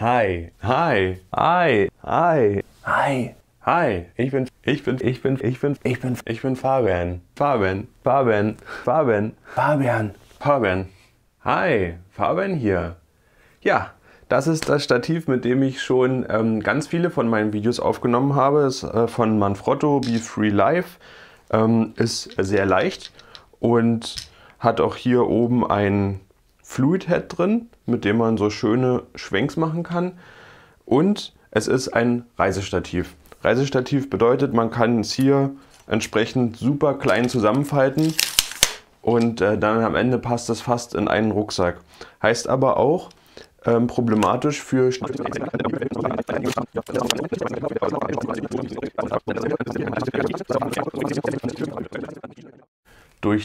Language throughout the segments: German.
Hi. Hi. Hi. Hi. Hi. Hi. Ich bin, ich bin, ich bin, ich bin, ich bin, ich bin Fabian. Fabian. Fabian. Fabian. Fabian. Fabian. Hi. Fabian hier. Ja. Das ist das Stativ, mit dem ich schon ähm, ganz viele von meinen Videos aufgenommen habe. Ist äh, von Manfrotto Be Free Life. Ähm, ist sehr leicht und hat auch hier oben ein Fluid Head drin, mit dem man so schöne Schwenks machen kann. Und es ist ein Reisestativ. Reisestativ bedeutet, man kann es hier entsprechend super klein zusammenfalten und äh, dann am Ende passt es fast in einen Rucksack. Heißt aber auch, ähm, problematisch für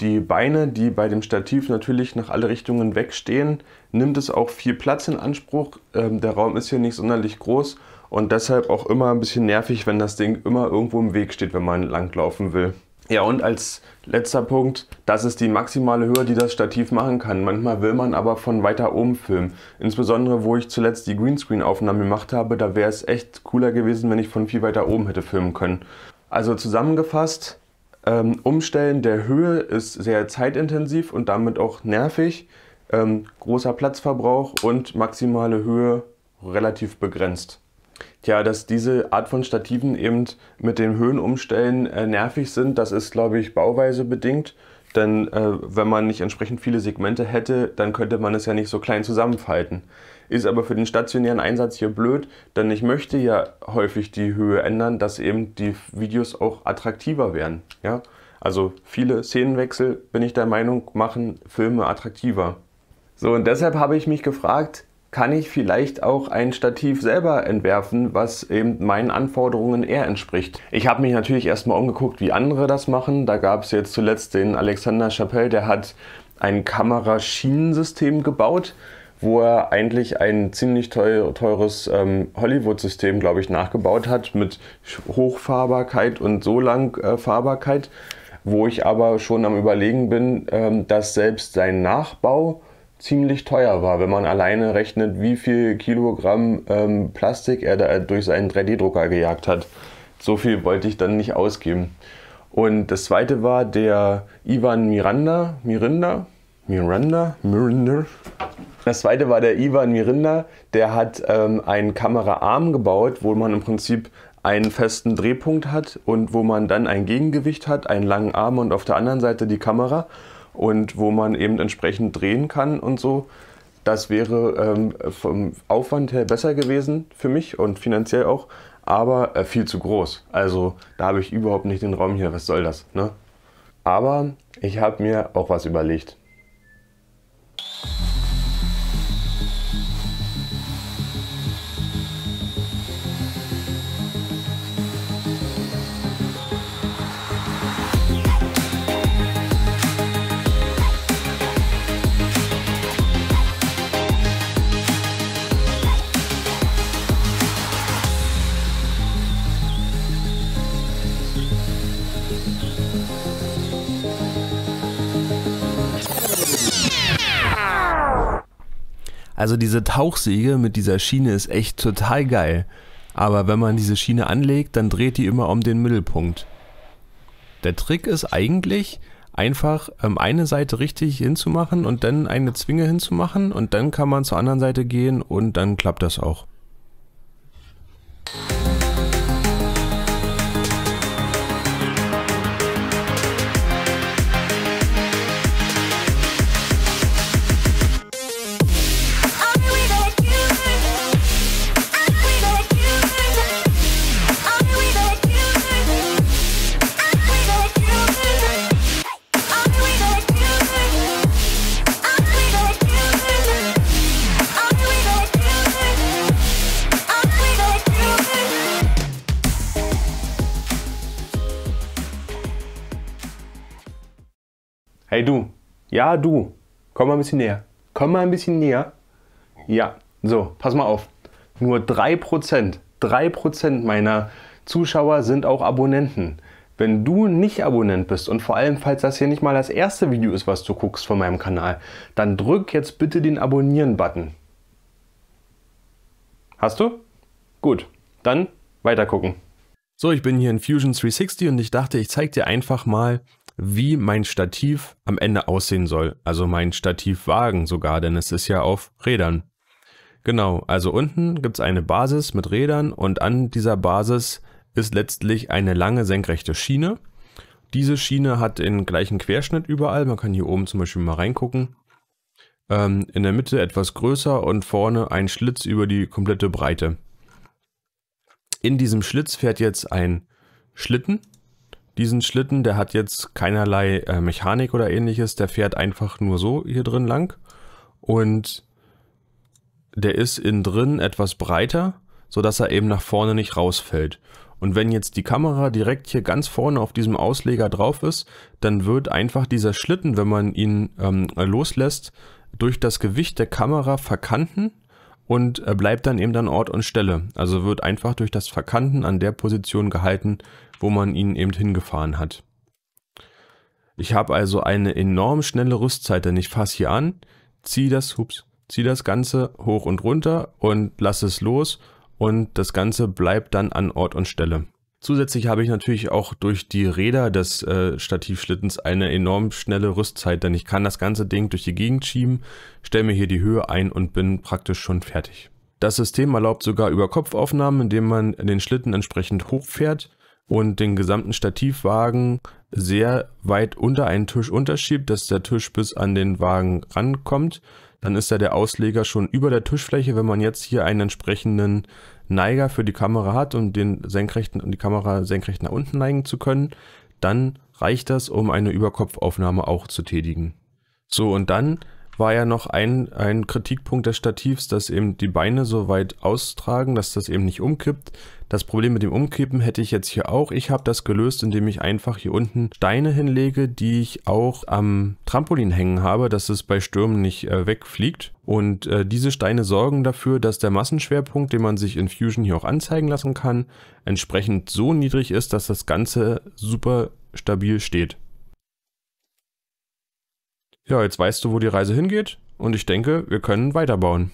die Beine, die bei dem Stativ natürlich nach alle Richtungen wegstehen, nimmt es auch viel Platz in Anspruch. Ähm, der Raum ist hier nicht sonderlich groß und deshalb auch immer ein bisschen nervig, wenn das Ding immer irgendwo im Weg steht, wenn man langlaufen will. Ja, und als letzter Punkt, das ist die maximale Höhe, die das Stativ machen kann. Manchmal will man aber von weiter oben filmen. Insbesondere, wo ich zuletzt die Greenscreen-Aufnahmen gemacht habe, da wäre es echt cooler gewesen, wenn ich von viel weiter oben hätte filmen können. Also zusammengefasst, ähm, Umstellen der Höhe ist sehr zeitintensiv und damit auch nervig. Ähm, großer Platzverbrauch und maximale Höhe relativ begrenzt. Tja, dass diese Art von Stativen eben mit dem Höhenumstellen äh, nervig sind, das ist, glaube ich, bauweise bedingt. Denn äh, wenn man nicht entsprechend viele Segmente hätte, dann könnte man es ja nicht so klein zusammenfalten ist aber für den stationären Einsatz hier blöd, denn ich möchte ja häufig die Höhe ändern, dass eben die Videos auch attraktiver werden. Ja? Also viele Szenenwechsel, bin ich der Meinung, machen Filme attraktiver. So, und deshalb habe ich mich gefragt, kann ich vielleicht auch ein Stativ selber entwerfen, was eben meinen Anforderungen eher entspricht. Ich habe mich natürlich erstmal umgeguckt, wie andere das machen. Da gab es jetzt zuletzt den Alexander Chappell, der hat ein Kameraschienensystem gebaut wo er eigentlich ein ziemlich teuer, teures ähm, Hollywood-System, glaube ich, nachgebaut hat mit Hochfahrbarkeit und so lang äh, Fahrbarkeit, wo ich aber schon am Überlegen bin, ähm, dass selbst sein Nachbau ziemlich teuer war, wenn man alleine rechnet, wie viel Kilogramm ähm, Plastik er da durch seinen 3D-Drucker gejagt hat. So viel wollte ich dann nicht ausgeben. Und das zweite war der Ivan Miranda, Mirinda, Miranda, Mirinda, das zweite war der Ivan Mirinda, der hat ähm, einen Kameraarm gebaut, wo man im Prinzip einen festen Drehpunkt hat und wo man dann ein Gegengewicht hat, einen langen Arm und auf der anderen Seite die Kamera und wo man eben entsprechend drehen kann und so. Das wäre ähm, vom Aufwand her besser gewesen für mich und finanziell auch, aber äh, viel zu groß. Also da habe ich überhaupt nicht den Raum hier, was soll das? Ne? Aber ich habe mir auch was überlegt. Also diese Tauchsäge mit dieser Schiene ist echt total geil. Aber wenn man diese Schiene anlegt, dann dreht die immer um den Mittelpunkt. Der Trick ist eigentlich, einfach ähm, eine Seite richtig hinzumachen und dann eine Zwinge hinzumachen und dann kann man zur anderen Seite gehen und dann klappt das auch. Hey du, ja du, komm mal ein bisschen näher. Komm mal ein bisschen näher. Ja, so, pass mal auf. Nur 3%, 3% meiner Zuschauer sind auch Abonnenten. Wenn du nicht Abonnent bist und vor allem, falls das hier nicht mal das erste Video ist, was du guckst von meinem Kanal, dann drück jetzt bitte den Abonnieren-Button. Hast du? Gut, dann weiter gucken. So, ich bin hier in Fusion 360 und ich dachte, ich zeige dir einfach mal, wie mein Stativ am Ende aussehen soll. Also mein Stativwagen sogar, denn es ist ja auf Rädern. Genau, also unten gibt es eine Basis mit Rädern und an dieser Basis ist letztlich eine lange senkrechte Schiene. Diese Schiene hat den gleichen Querschnitt überall. Man kann hier oben zum Beispiel mal reingucken. Ähm, in der Mitte etwas größer und vorne ein Schlitz über die komplette Breite. In diesem Schlitz fährt jetzt ein Schlitten diesen Schlitten. Der hat jetzt keinerlei äh, Mechanik oder ähnliches. Der fährt einfach nur so hier drin lang. Und der ist innen drin etwas breiter, sodass er eben nach vorne nicht rausfällt. Und wenn jetzt die Kamera direkt hier ganz vorne auf diesem Ausleger drauf ist, dann wird einfach dieser Schlitten, wenn man ihn ähm, loslässt, durch das Gewicht der Kamera verkanten und äh, bleibt dann eben an Ort und Stelle. Also wird einfach durch das Verkanten an der Position gehalten, wo man ihn eben hingefahren hat. Ich habe also eine enorm schnelle Rüstzeit, denn ich fasse hier an, ziehe das, ups, ziehe das Ganze hoch und runter und lasse es los und das Ganze bleibt dann an Ort und Stelle. Zusätzlich habe ich natürlich auch durch die Räder des äh, Stativschlittens eine enorm schnelle Rüstzeit, denn ich kann das ganze Ding durch die Gegend schieben, stelle mir hier die Höhe ein und bin praktisch schon fertig. Das System erlaubt sogar über Kopfaufnahmen, indem man den Schlitten entsprechend hochfährt und den gesamten Stativwagen sehr weit unter einen Tisch unterschiebt, dass der Tisch bis an den Wagen rankommt, dann ist ja der Ausleger schon über der Tischfläche. Wenn man jetzt hier einen entsprechenden Neiger für die Kamera hat, um den senkrechten und um die Kamera senkrecht nach unten neigen zu können, dann reicht das, um eine Überkopfaufnahme auch zu tätigen. So, und dann war ja noch ein, ein Kritikpunkt des Stativs, dass eben die Beine so weit austragen, dass das eben nicht umkippt. Das Problem mit dem Umkippen hätte ich jetzt hier auch. Ich habe das gelöst, indem ich einfach hier unten Steine hinlege, die ich auch am Trampolin hängen habe, dass es bei Stürmen nicht äh, wegfliegt. Und äh, diese Steine sorgen dafür, dass der Massenschwerpunkt, den man sich in Fusion hier auch anzeigen lassen kann, entsprechend so niedrig ist, dass das Ganze super stabil steht. Ja, jetzt weißt du, wo die Reise hingeht und ich denke, wir können weiterbauen.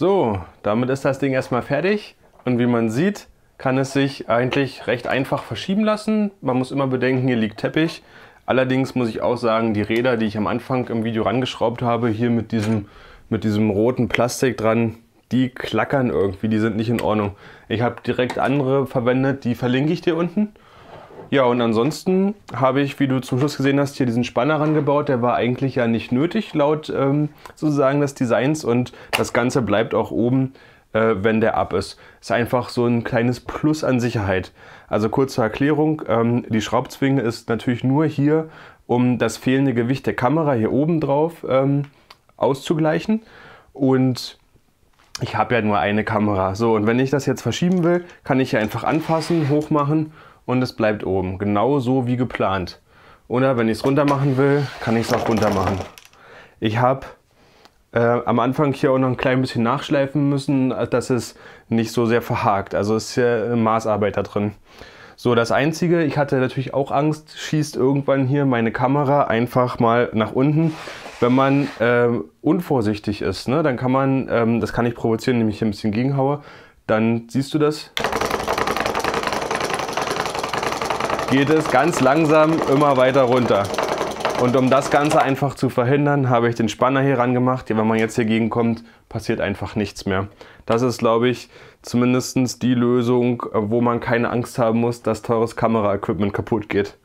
So, damit ist das Ding erstmal fertig und wie man sieht, kann es sich eigentlich recht einfach verschieben lassen. Man muss immer bedenken, hier liegt Teppich. Allerdings muss ich auch sagen, die Räder, die ich am Anfang im Video rangeschraubt habe, hier mit diesem, mit diesem roten Plastik dran, die klackern irgendwie, die sind nicht in Ordnung. Ich habe direkt andere verwendet, die verlinke ich dir unten. Ja, und ansonsten habe ich, wie du zum Schluss gesehen hast, hier diesen Spanner rangebaut. Der war eigentlich ja nicht nötig, laut ähm, sozusagen des Designs. Und das Ganze bleibt auch oben, äh, wenn der ab ist. Ist einfach so ein kleines Plus an Sicherheit. Also kurze Erklärung, ähm, die Schraubzwinge ist natürlich nur hier, um das fehlende Gewicht der Kamera hier oben drauf ähm, auszugleichen. Und ich habe ja nur eine Kamera. So, und wenn ich das jetzt verschieben will, kann ich hier einfach anfassen, hochmachen und es bleibt oben. Genauso wie geplant. Oder wenn ich es runter machen will, kann ich es auch runter machen. Ich habe äh, am Anfang hier auch noch ein klein bisschen nachschleifen müssen, dass es nicht so sehr verhakt. Also ist hier Maßarbeit da drin. So, das Einzige, ich hatte natürlich auch Angst, schießt irgendwann hier meine Kamera einfach mal nach unten. Wenn man äh, unvorsichtig ist, ne, dann kann man, ähm, das kann ich provozieren, nämlich hier ein bisschen gegenhaue, dann siehst du das, geht es ganz langsam immer weiter runter. Und um das Ganze einfach zu verhindern, habe ich den Spanner hier ran gemacht. Wenn man jetzt hier gegenkommt, passiert einfach nichts mehr. Das ist, glaube ich, zumindest die Lösung, wo man keine Angst haben muss, dass teures Kamera-Equipment kaputt geht.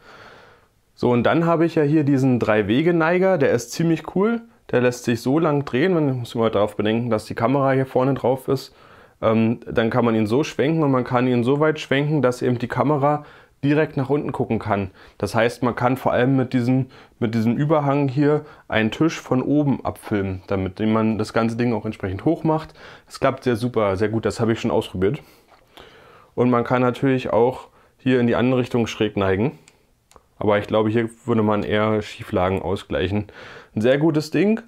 So, und dann habe ich ja hier diesen Drei-Wege-Neiger. Der ist ziemlich cool. Der lässt sich so lang drehen. Man muss immer darauf bedenken, dass die Kamera hier vorne drauf ist. Ähm, dann kann man ihn so schwenken und man kann ihn so weit schwenken, dass eben die Kamera direkt nach unten gucken kann. Das heißt, man kann vor allem mit diesem, mit diesem Überhang hier einen Tisch von oben abfilmen, damit man das ganze Ding auch entsprechend hoch macht. Das klappt sehr super, sehr gut, das habe ich schon ausprobiert. Und man kann natürlich auch hier in die andere Richtung schräg neigen. Aber ich glaube, hier würde man eher Schieflagen ausgleichen. Ein sehr gutes Ding.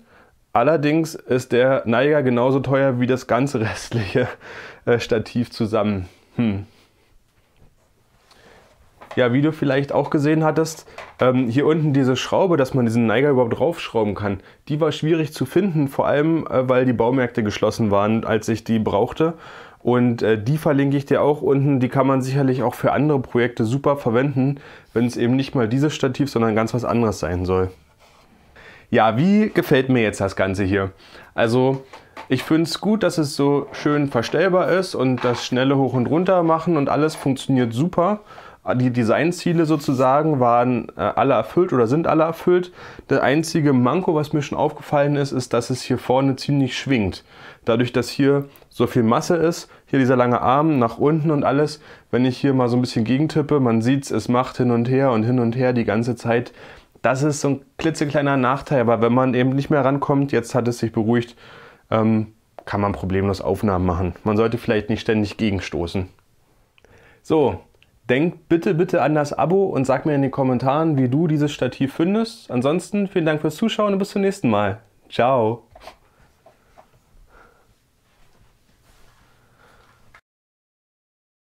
Allerdings ist der Neiger genauso teuer wie das ganze restliche äh, Stativ zusammen. Hm ja, wie du vielleicht auch gesehen hattest, ähm, hier unten diese Schraube, dass man diesen Neiger überhaupt draufschrauben kann, die war schwierig zu finden, vor allem äh, weil die Baumärkte geschlossen waren, als ich die brauchte. Und äh, die verlinke ich dir auch unten. Die kann man sicherlich auch für andere Projekte super verwenden, wenn es eben nicht mal dieses Stativ, sondern ganz was anderes sein soll. Ja, wie gefällt mir jetzt das Ganze hier? Also ich finde es gut, dass es so schön verstellbar ist und das schnelle Hoch und Runter machen und alles funktioniert super die Designziele sozusagen waren äh, alle erfüllt oder sind alle erfüllt. Das einzige Manko, was mir schon aufgefallen ist, ist, dass es hier vorne ziemlich schwingt. Dadurch, dass hier so viel Masse ist, hier dieser lange Arm nach unten und alles, wenn ich hier mal so ein bisschen gegentippe, man sieht es, es macht hin und her und hin und her die ganze Zeit. Das ist so ein klitzekleiner Nachteil, aber wenn man eben nicht mehr rankommt, jetzt hat es sich beruhigt, ähm, kann man problemlos Aufnahmen machen. Man sollte vielleicht nicht ständig gegenstoßen. So, Denk bitte, bitte an das Abo und sag mir in den Kommentaren, wie du dieses Stativ findest. Ansonsten vielen Dank fürs Zuschauen und bis zum nächsten Mal. Ciao.